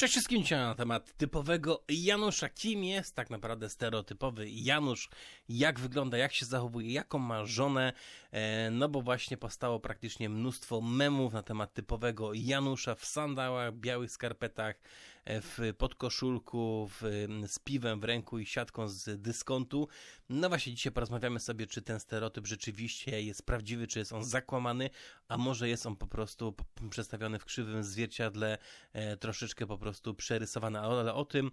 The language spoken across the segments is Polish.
Cześć wszystkim dzisiaj na temat typowego Janusza. Kim jest tak naprawdę stereotypowy Janusz? Jak wygląda, jak się zachowuje, jaką ma żonę? E, no bo właśnie powstało praktycznie mnóstwo memów na temat typowego Janusza w sandałach, białych skarpetach, E, w podkoszulku, w, z piwem w ręku i siatką z dyskontu. No właśnie, dzisiaj porozmawiamy sobie, czy ten stereotyp rzeczywiście jest prawdziwy, czy jest on zakłamany, a może jest on po prostu przedstawiony w krzywym zwierciadle, e, troszeczkę po prostu przerysowany, ale o tym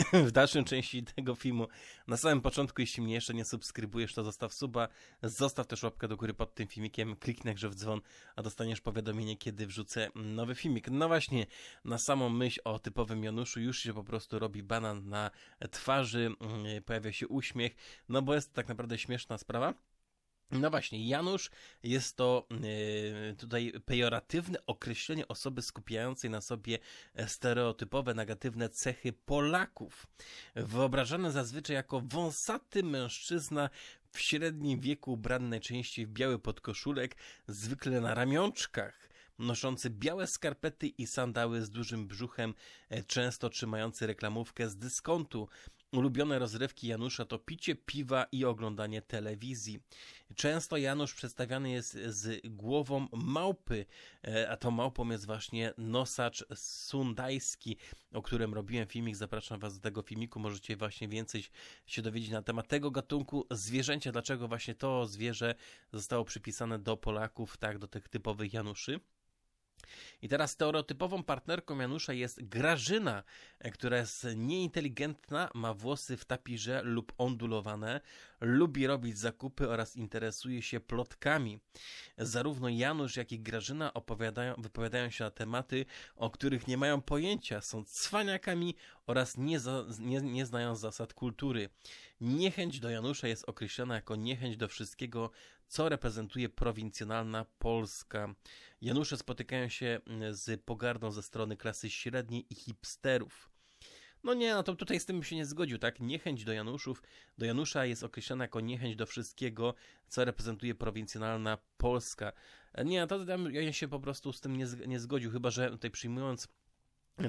w dalszym części tego filmu. Na samym początku, jeśli mnie jeszcze nie subskrybujesz, to zostaw suba, zostaw też łapkę do góry pod tym filmikiem, kliknij grze w dzwon, a dostaniesz powiadomienie, kiedy wrzucę nowy filmik. No właśnie, na samą myśl o typowym Januszu już się po prostu robi banan na twarzy, mm, pojawia się uśmiech, no bo jest to tak naprawdę śmieszna sprawa. No właśnie, Janusz jest to y, tutaj pejoratywne określenie osoby skupiającej na sobie e, stereotypowe, negatywne cechy Polaków. Wyobrażane zazwyczaj jako wąsaty mężczyzna w średnim wieku ubrany najczęściej w biały podkoszulek, zwykle na ramionczkach, noszący białe skarpety i sandały z dużym brzuchem, e, często trzymający reklamówkę z dyskontu, Ulubione rozrywki Janusza to picie piwa i oglądanie telewizji. Często Janusz przedstawiany jest z głową małpy, e, a tą małpą jest właśnie nosacz sundajski, o którym robiłem filmik. Zapraszam Was do tego filmiku. Możecie właśnie więcej się dowiedzieć na temat tego gatunku zwierzęcia, dlaczego właśnie to zwierzę zostało przypisane do Polaków, tak, do tych typowych Januszy. I teraz stereotypową partnerką Janusza jest Grażyna, e, która jest nieinteligentna, ma włosy w tapirze lub ondulowane, lubi robić zakupy oraz interesuje się plotkami. Zarówno Janusz, jak i Grażyna opowiadają, wypowiadają się na tematy, o których nie mają pojęcia, są cwaniakami oraz nie, za, nie, nie znają zasad kultury. Niechęć do Janusza jest określana jako niechęć do wszystkiego, co reprezentuje prowincjonalna Polska. Janusze spotykają się mm, z pogardą ze strony klasy średniej i hipsterów. No nie, no to tutaj z tym bym się nie zgodził, tak? Niechęć do Januszów, do Janusza jest określana jako niechęć do wszystkiego, co reprezentuje prowincjonalna Polska. E, nie, to ja się po prostu z tym nie, nie zgodził, chyba że tutaj przyjmując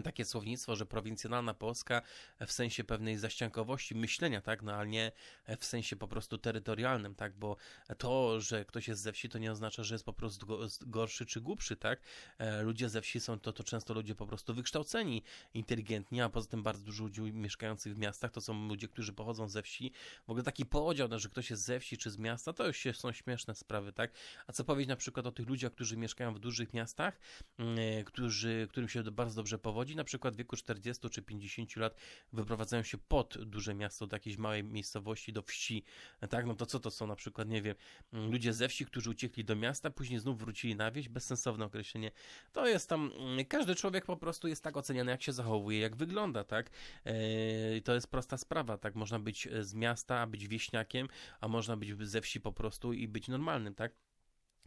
takie słownictwo, że prowincjonalna Polska w sensie pewnej zaściankowości myślenia, tak, no ale nie w sensie po prostu terytorialnym, tak, bo to, że ktoś jest ze wsi, to nie oznacza, że jest po prostu gorszy czy głupszy, tak. E, ludzie ze wsi są to, to często ludzie po prostu wykształceni, inteligentni, a poza tym bardzo dużo ludzi mieszkających w miastach to są ludzie, którzy pochodzą ze wsi. W ogóle taki podział, no, że ktoś jest ze wsi czy z miasta, to już się są śmieszne sprawy, tak. A co powiedzieć na przykład o tych ludziach, którzy mieszkają w dużych miastach, mm, e, którzy, którym się bardzo dobrze powodzi, młodzi, na przykład w wieku 40 czy 50 lat, wyprowadzają się pod duże miasto, do jakiejś małej miejscowości, do wsi, tak? No to co to są na przykład, nie wiem, ludzie ze wsi, którzy uciekli do miasta, później znów wrócili na wieś, bezsensowne określenie. To jest tam, mm, każdy człowiek po prostu jest tak oceniany, jak się zachowuje, jak wygląda, tak? Eee, to jest prosta sprawa, tak? Można być z miasta, być wieśniakiem, a można być ze wsi po prostu i być normalnym, tak?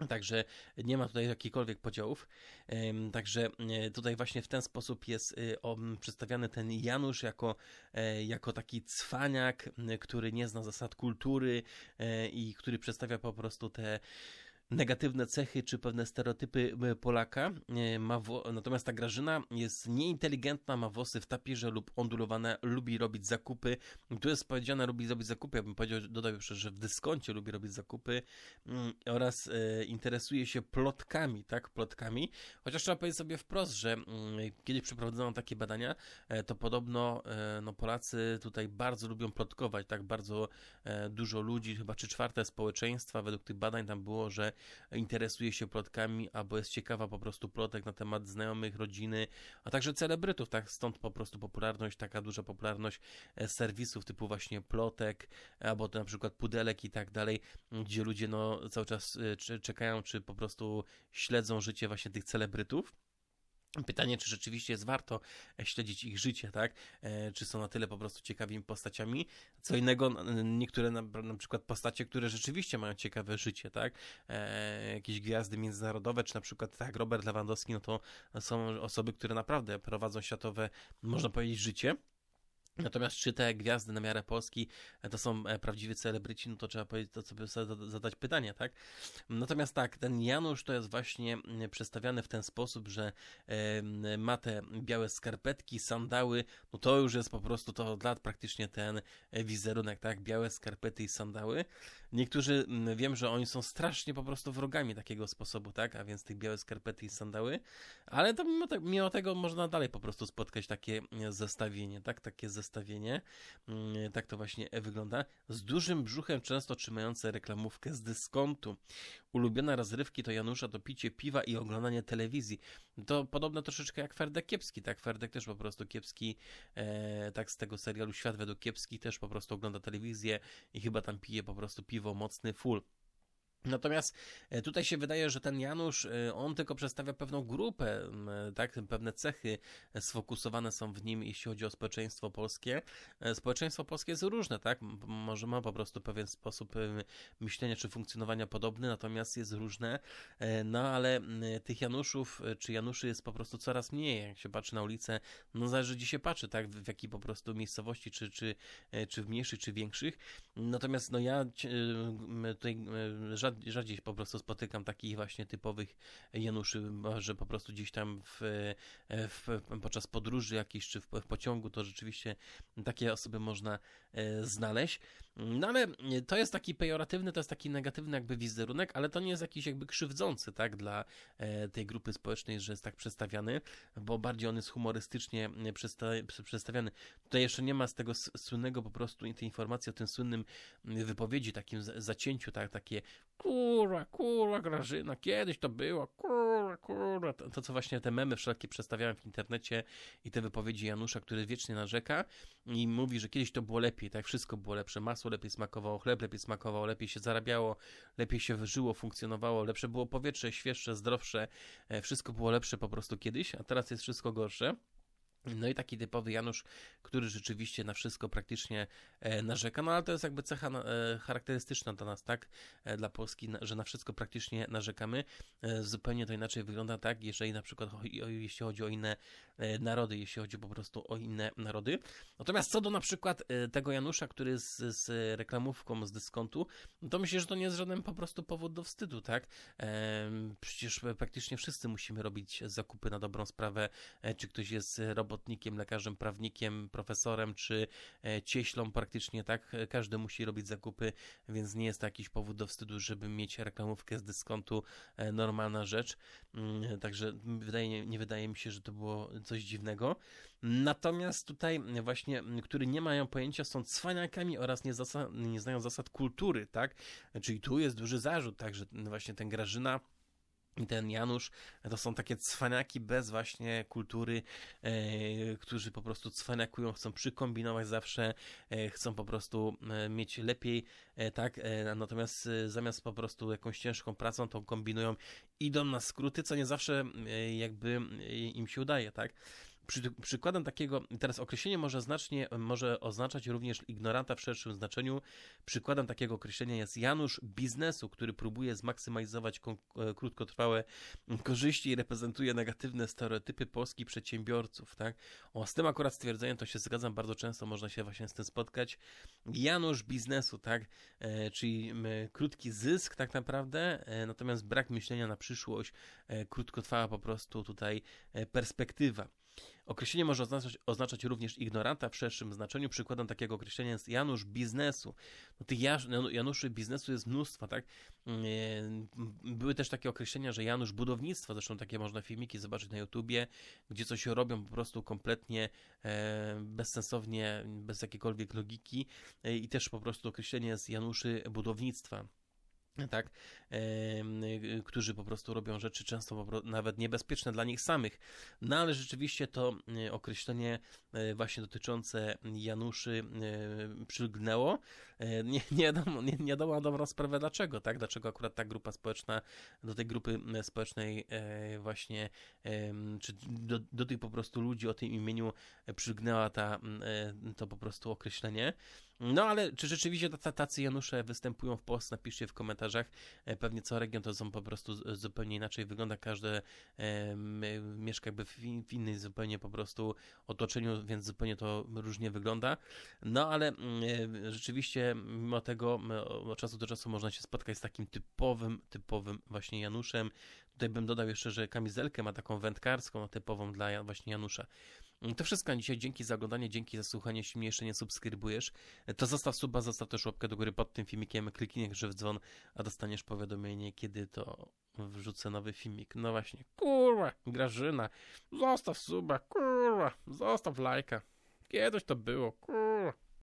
Także nie ma tutaj jakichkolwiek podziałów. Także e, tutaj właśnie w ten sposób jest e, przedstawiany ten Janusz jako, e, jako taki cwaniak, który nie zna zasad kultury i który przedstawia po prostu te negatywne cechy czy pewne stereotypy e, Polaka. E, ma Natomiast ta Grażyna jest nieinteligentna, ma włosy w tapirze lub ondulowane, lubi robić zakupy. Tu jest powiedziane, lubi robić zakupy. Ja bym powiedział, dodał jeszcze, że w dyskoncie lubi robić zakupy mm, oraz e, interesuje się plotkami, tak, plotkami. Chociaż trzeba powiedzieć sobie wprost, że mm, kiedyś przeprowadzono takie badania, to podobno no, Polacy tutaj bardzo lubią plotkować, tak, bardzo dużo ludzi, chyba czy czwarte społeczeństwa według tych badań tam było, że interesuje się plotkami albo jest ciekawa po prostu plotek na temat znajomych, rodziny, a także celebrytów, tak stąd po prostu popularność, taka duża popularność e, serwisów typu właśnie plotek, albo to na przykład pudelek i tak dalej, gdzie ludzie no cały czas e, czekają, czy po prostu śledzą życie właśnie tych celebrytów. Pytanie, czy rzeczywiście jest warto e, śledzić ich życie, tak? E, czy są na tyle po prostu ciekawymi postaciami? Co innego, niektóre na, na przykład postacie, które rzeczywiście mają ciekawe życie, tak? E, jakieś gwiazdy międzynarodowe, czy na przykład tak, Robert Lewandowski, no to są osoby, które naprawdę prowadzą światowe, można powiedzieć, życie Natomiast czy te gwiazdy na miarę Polski e, to są e, prawdziwi celebryci, no to trzeba to sobie zadać pytanie, tak? Natomiast tak, ten Janusz to jest właśnie mm, przedstawiany w ten sposób, że ma te białe skarpetki, sandały, no to już jest po prostu to od lat praktycznie ten e, wizerunek, tak? Białe skarpety i sandały. Niektórzy, mm, wiem, że oni są strasznie po prostu wrogami takiego sposobu, tak? A więc tych białe skarpety i sandały, ale to mimo, te, mimo tego można dalej po prostu spotkać takie mm, zestawienie, tak? Takie zestawienie zestawienie. Mm, tak to właśnie e wygląda. Z dużym brzuchem, często trzymające reklamówkę z dyskontu. Ulubione rozrywki to Janusza to picie piwa i oglądanie telewizji. To podobne troszeczkę jak Ferdek Kiepski, tak? Ferdek też po prostu Kiepski, e, tak z tego serialu Świat według Kiepski też po prostu ogląda telewizję i chyba tam pije po prostu piwo mocny full. Natomiast e, tutaj się wydaje, że ten Janusz, e, on tylko przedstawia pewną grupę, e, tak, pewne cechy sfokusowane są w nim, jeśli chodzi o społeczeństwo polskie. Społeczeństwo polskie jest różne, tak, może ma po prostu pewien sposób myślenia czy funkcjonowania podobny, natomiast jest różne, no ale tych Januszów czy Januszy jest po prostu coraz mniej, jak się patrzy na ulicę, no zależy gdzie się patrzy, tak, w jakiej po prostu miejscowości, czy, czy, czy w mniejszych, czy większych. Natomiast no ja tutaj żadnych rzadziej po prostu spotykam takich właśnie typowych Januszy, że po prostu gdzieś tam w, w, podczas podróży jakiejś czy w, w pociągu to rzeczywiście takie osoby można e, znaleźć. No ale to jest taki pejoratywny, to jest taki negatywny jakby wizerunek, ale to nie jest jakiś jakby krzywdzący, tak, dla e, tej grupy społecznej, że jest tak przedstawiany, bo bardziej on jest humorystycznie przedstawiany. Tutaj jeszcze nie ma z tego słynnego po prostu tej informacji o tym słynnym wypowiedzi, takim zacięciu, tak, takie kurwa, kurwa, Grażyna, kiedyś to było, kurwa, kurwa. To, to, co właśnie te memy wszelkie przedstawiałem w internecie i te wypowiedzi Janusza, który wiecznie narzeka i mówi, że kiedyś to było lepiej, tak, wszystko było lepsze, masło lepiej smakowało chleb, lepiej smakowało, lepiej się zarabiało, lepiej się żyło, funkcjonowało, lepsze było powietrze, świeższe, zdrowsze, e, wszystko było lepsze po prostu kiedyś, a teraz jest wszystko gorsze. No i taki typowy Janusz, który rzeczywiście na wszystko praktycznie e, narzeka, no ale to jest jakby cecha e, charakterystyczna dla nas, tak, e, dla Polski, że na wszystko praktycznie narzekamy. Zupełnie to inaczej wygląda, tak, jeżeli na przykład jeśli chodzi o inne narody, jeśli chodzi po prostu o inne narody. Natomiast co do na przykład tego Janusza, który z, z reklamówką z dyskontu, no to myślę, że to nie jest żaden po prostu powód do wstydu, tak. Przecież praktycznie wszyscy musimy robić zakupy na dobrą sprawę, czy ktoś jest robot robotnikiem, lekarzem, prawnikiem, profesorem czy e, cieślą praktycznie, tak? Każdy musi robić zakupy, więc nie jest to jakiś powód do wstydu, żeby mieć reklamówkę z dyskontu, e, normalna rzecz. Mm, także wydaje, nie wydaje mi się, że to było coś dziwnego. Natomiast tutaj właśnie, który nie mają pojęcia, są cwaniakami oraz nie, zasad, nie znają zasad kultury, tak? Czyli tu jest duży zarzut, także właśnie ten Grażyna i ten Janusz to są takie cwaniaki bez właśnie kultury, e, którzy po prostu cwaniakują, chcą przykombinować zawsze, e, chcą po prostu e, mieć lepiej, e, tak? E, natomiast e, zamiast po prostu jakąś ciężką pracą, to kombinują, idą na skróty, co nie zawsze jakby im się udaje, tak? Przy, przykładem takiego, teraz określenie może znacznie, może oznaczać również ignoranta w szerszym znaczeniu. Przykładem takiego określenia jest Janusz biznesu, który próbuje zmaksymalizować e, krótkotrwałe korzyści i reprezentuje negatywne stereotypy polskich przedsiębiorców, tak? O, z tym akurat stwierdzeniem to się zgadzam, bardzo często można się właśnie z tym spotkać. Janusz biznesu, tak? E, czyli e, krótki zysk tak naprawdę, e, natomiast brak myślenia na przyszłość, e, krótkotrwała po prostu tutaj e, perspektywa. Określenie może oznaczać, oznaczać, również ignoranta w szerszym znaczeniu. Przykładem takiego określenia jest Janusz biznesu. No tych no, Januszy biznesu jest mnóstwo, tak? Mm, e, były też takie określenia, że Janusz budownictwa, zresztą takie można filmiki zobaczyć na YouTubie, gdzie coś robią po prostu kompletnie e, bezsensownie, bez jakiejkolwiek logiki e, i też po prostu określenie jest Januszy budownictwa tak, y, którzy po prostu robią rzeczy często nawet niebezpieczne dla nich samych. No ale rzeczywiście to y, określenie y, właśnie dotyczące Januszy przylgnęło E, nie, nie, wiadomo, nie, nie wiadomo na dobrą sprawę dlaczego, tak? Dlaczego akurat ta grupa społeczna, do tej grupy społecznej e, właśnie, czy do, do tych po prostu ludzi o tym imieniu przygnęła ta, e, to po prostu określenie. No ale czy rzeczywiście tacy Janusze występują w Polsce? Napiszcie w komentarzach. Pewnie co region to są po prostu zupełnie inaczej. Wygląda każdy mieszka jakby w, in, w innej zupełnie po prostu otoczeniu, więc zupełnie to różnie wygląda. No ale rzeczywiście mimo tego od czasu do czasu można się spotkać z takim typowym, typowym właśnie Januszem. Tutaj bym dodał jeszcze, że kamizelkę ma taką wędkarską, typową dla właśnie Janusza. Mm, to wszystko na dzisiaj. Dzięki za oglądanie, dzięki za słuchanie. Jeśli mnie jeszcze nie subskrybujesz, to zostaw suba, zostaw też łapkę do góry pod tym filmikiem, kliknij w dzwon, a dostaniesz powiadomienie, kiedy to wrzucę nowy filmik. No właśnie, kurwa, Grażyna, zostaw suba, kurwa, zostaw lajka. Kiedyś to było, kurwa.